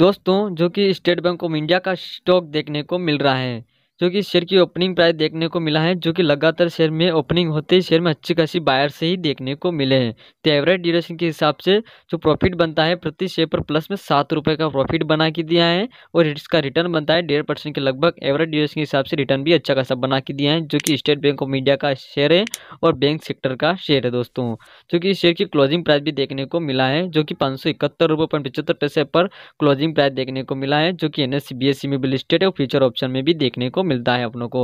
दोस्तों जो कि स्टेट बैंक ऑफ इंडिया का स्टॉक देखने को मिल रहा है जो कि शेयर की ओपनिंग प्राइस देखने को मिला है जो कि लगातार शेयर में ओपनिंग होते ही शेयर में अच्छी खासी बायर से ही देखने को मिले हैं तो एवरेज ड्यूरेशन के हिसाब से जो प्रॉफिट बनता है प्रति शेयर पर प्लस में सात रुपये का प्रॉफिट बना के दिया है और इसका रिटर्न बनता है डेढ़ परसेंट के लगभग एवरेज ड्यूरेशन के हिसाब से रिटर्न भी अच्छा खासा बना के दिया है जो कि स्टेट बैंक ऑफ इंडिया का शेयर है और बैंक सेक्टर का शेयर है दोस्तों जो कि शेयर की क्लोजिंग प्राइस भी देखने को मिला है जो कि पाँच सौ इकहत्तर रुपये पॉइंट पचहत्तर पैसे पर क्लोजिंग प्राइस देखने को मिला है जो कि N S C B S C में भी लिस्टेड है और फ्यूचर ऑप्शन में भी देखने को मिलता है अपनों को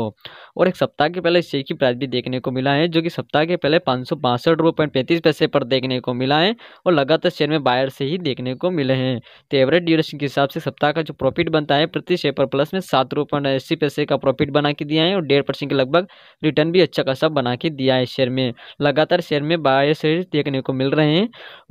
और एक सप्ताह के पहले शेयर की प्राइस भी देखने को मिला है जो कि सप्ताह के पहले पाँच सौ बासठ रुपये पॉइंट पैंतीस पैसे पर देखने को मिला है और लगातार शेयर में बायर से ही देखने को मिले हैं तो एवरेज ड्यूरेशन के हिसाब से सप्ताह का जो प्रॉफिट बनता है प्रति शेयर पर प्लस में सात रुपये अस्सी पैसे का प्रॉफिट बना के दिया है और डेढ़ परसेंट के लगभग रिटर्न भी अच्छा खासा बना के दिया है शेयर में लगातार शेयर में बायर से देखने को मिल रहे हैं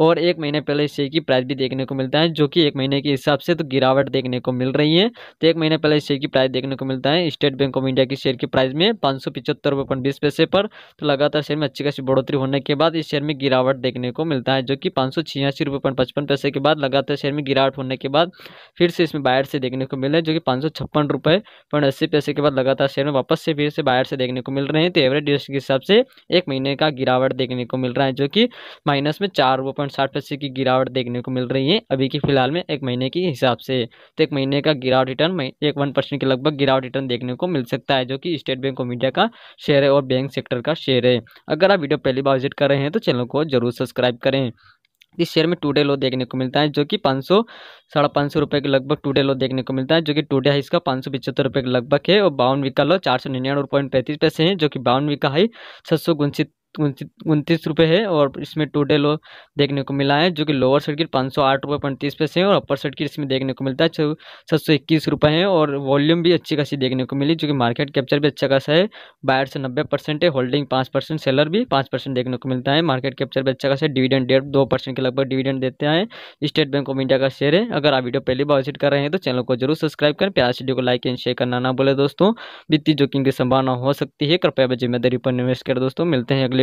और एक महीने पहले शेयर की प्राइस भी देखने को मिलता है जो कि एक महीने के हिसाब से तो गिरावट देखने को मिल रही है तो एक महीने पहले शेयर की प्राइस देखने को मिलता है स्टेट बैंक ऑफ इंडिया के शेयर की प्राइस में पाँच सौ पिचहत्तर रुपये पॉइंट बीस पैसे पर तो लगातार शेयर में अच्छी खासी बढ़ोतरी होने के बाद इस शेयर में गिरावट देखने को मिलता है जो कि पाँच सौ छियासी रुपये पॉइंट पचपन पैसे के बाद लगातार शेयर में गिरावट होने के बाद फिर से इसमें बायर से देखने को मिल रहा है जो कि पाँच सौ छप्पन रुपये पॉइंट अस्सी पैसे के बाद लगातार शेयर में वापस से फिर से बायर से देखने को मिल रहे हैं तो एवरेज डिस्ट के हिसाब से एक महीने का गिरावट देखने को मिल रहा है जो कि माइनस में चार रुपये पॉइंट साठ पैसे की गिरावट देखने को मिल रही है अभी की फिलहाल में एक महीने के हिसाब से तो एक महीने का गिरावट रिटर्न एक वन परसेंट के लगभग गिरावट रिटर्न देखने देखने को मिल सकता है जो कि स्टेट बैंक ऑफ इंडिया का शेयर है और बैंक सेक्टर का शेयर है अगर आप वीडियो पहली बार विजिट कर रहे हैं तो चैनल को जरूर सब्सक्राइब करें इस शेयर में टूडे लो देखने को मिलता है जो कि पाँच सौ साढ़े पाँच सौ रुपये के लगभग टूडे लो देखने को मिलता है जो कि टूडे हाई इसका पाँच सौ पचहत्तर रुपये के लगभग है और बावन विका लो चार सौ निन्यानवे पॉइंट पैंतीस पैसे हैं जो कि बावन विका हाई छः सौ उनचित उनतीस रुपये है और इसमें टोटल देखने को मिला है जो कि लोअर सर्किट पाँच सौ आठ रुपये पैंतीस पैसे है और अपर सर्किट इसमें देखने को मिलता है सात सौ इक्कीस रुपये है और वॉल्यूम भी अच्छी खासी देखने को मिली जो कि मार्केट कैप्चर भी अच्छा खासा है बायर से नब्बे परसेंट है होल्डिंग पाँच परसेंट सेलर भी पाँच परसेंट देखने को मिलता है मार्केट कैप्चर भी अच्छा खासा है डिविडेंड डेढ़ दो परसेंट के लगभग डिविडेंड देते हैं स्टेट बैंक ऑफ इंडिया का शेयर है अगर आप वीडियो पहली बार विजिट कर रहे हैं तो चैनल को जरूर सब्सक्राइब करें प्यार वीडियो को लाइक एंड शेयर करना ना बोले दोस्तों वित्तीय जोखिम की संभावना हो सकती है कृपया जिम्मेदारी पर निवेश तो करें दोस्तों मिलते हैं अगले